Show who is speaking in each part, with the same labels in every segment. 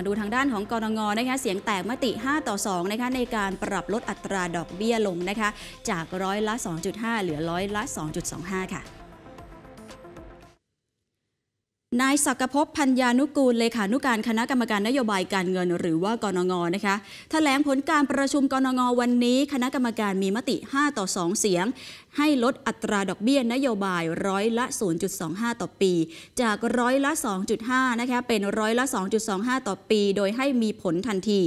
Speaker 1: าดูทางด้านของกรงงนะคะเสียงแตกมติ 5 ต่อ 2 นะคะ ในการปรับลดอัตราดอกเบี้ยลงนะคะ จากร้อยละ 2.5 เหลือร้อยละ 2.25 ค่ะนายศักภพพัญญานุกูล เลขานุการคณะกรรมการนโยบายการเงิน หรือว่ากนงนะคะถแถลงผลการประชุมกนงวันนี้ คณะกรรมการมีมติ 5 ต่อ 2 เสียง ให้ลดอัตราดอกเบี้ยนโยบายร้อยละ 0.25 ต่อปี จากร้อยละ 2.5 นะคะเป็นร้อยละ 2.25 ต่อปี โดยให้มีผลทันที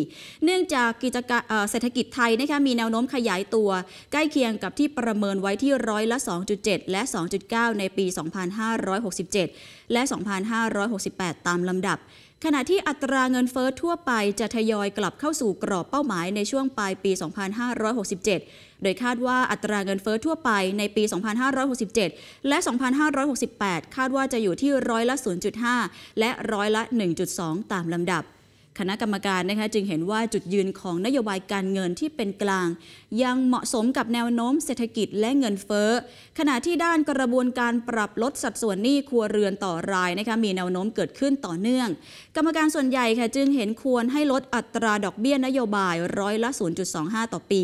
Speaker 1: เนื่องจากกิจการเศรษฐกิจไทยนะคะมีแนวโน้มขยายตัว ใกล้เคียงกับที่ประเมินไว้ที่ร้อยละ 2.7 และ 2.9 ในปี 2567 และ2 5 2568 ตามลำดับ ขณะที่อัตราเงินเฟอ้อทั่วไปจะทยอยกลับเข้าสู่กรอบเป้าหมายในช่วงปลายปี 2567 โดยคาดว่าอัตราเงินเฟอ้อทั่วไปในปี 2567 และ 2568 คาดว่าจะอยู่ที่ร้อยละ 0.5 และร้อยละ 1.2 ตามลำดับคณะกรรมการนะคะจึงเห็นว่าจุดยืนของนโยบายการเงินที่เป็นกลาง ยังเหมาะสมกับแนวโน้มเศรษฐกิจและเงินเฟ้อขณะที่ด้านกระบวนการปรับลดสัดส่วนหนี้ครัวเรือนต่อรายนะคะมีแนวโน้มเกิดขึ้นต่อเนื่อง กรรมการส่วนใหญ่ค่ะจึงเห็นควรให้ลดอัตราดอกเบี้ยนโยบายร้อยละ 0.25 ต่อปี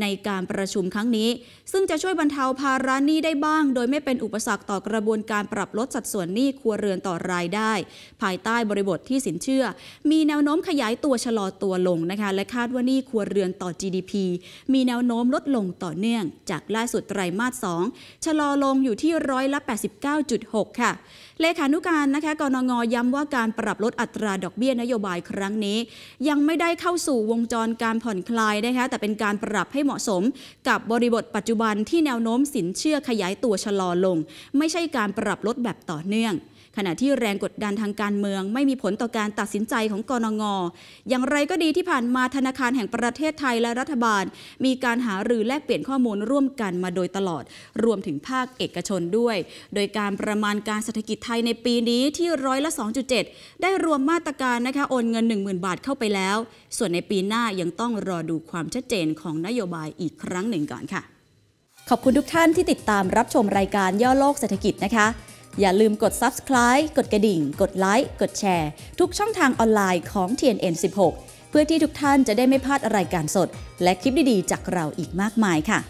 Speaker 1: ในการประชุมครั้งนี้ ซึ่งจะช่วยบรรเทาภาระหนี้ได้บ้าง โดยไม่เป็นอุปสรรคต่อกระบวนการปรับลดสัดส่วนหนี้ครัวเรือนต่อรายได้ ภายใต้บริบทที่สินเชื่อมีแนวโน้มน้มขยายตัวชะลอตัวลงนะคะและคาดว่านี่ครัวเรือนต่อ GDP มีแนวโน้มลดลงต่อเนื่อง จากล่าสุดไตรมาส2ชะลอลงอยู่ที่ร้อยละ89.6 ค่ะ เลขานุการนะคะ กนงย้ำว่าการปรับลดอัตราดอกเบี้ยนโยบายครั้งนี้ ยังไม่ได้เข้าสู่วงจรการผ่อนคลายนะคะแต่เป็นการปรับให้เหมาะสม กับบริบทปัจจุบันที่แนวโน้มสินเชื่อขยายตัวชะลอลง ไม่ใช่การปรับลดแบบต่อเนื่องขณะที่แรงกดดันทางการเมือง ไม่มีผลต่อการตัดสินใจของกรงงอย่างไรก็ดีที่ผ่านมาธนาคารแห่งประเทศไทยและรัฐบาล มีการหารือแลกเปลี่ยนข้อมูลร่วมกันมาโดยตลอด รวมถึงภาคเอกชนด้วย โดยการประมาณการเศรษฐกิจไทยในปีนี้ที่ร้อยละ2.7 ได้รวมมาตรการนะคะโอนเงิน 10,000 บาทเข้าไปแล้ว ส่วนในปีหน้ายังต้องรอดูความชัดเจนของนโยบายอีกครั้งหนึ่ง ก่อนค่ะ ขอบคุณทุกท่านที่ติดตามรับชมรายการย่อโลกเศรษฐกิจนะคะอย่าลืมกด subscribe กดกระดิ่ง กดไลค์ กดแชร์ทุกช่องทางออนไลน์ของ TNN 16 เพื่อที่ทุกท่านจะได้ไม่พลาดรายการสด และคลิปดีๆ จากเราอีกมากมายค่ะ